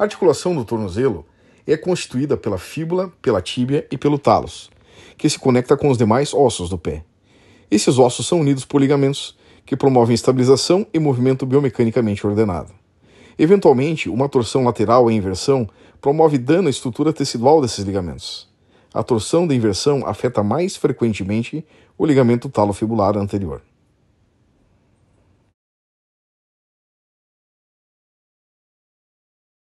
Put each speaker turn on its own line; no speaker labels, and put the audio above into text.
A articulação do tornozelo é constituída pela fíbula, pela tíbia e pelo talos, que se conecta com os demais ossos do pé. Esses ossos são unidos por ligamentos que promovem estabilização e movimento biomecanicamente ordenado. Eventualmente, uma torção lateral e inversão promove dano à estrutura tecidual desses ligamentos. A torção da inversão afeta mais frequentemente o ligamento talofibular anterior.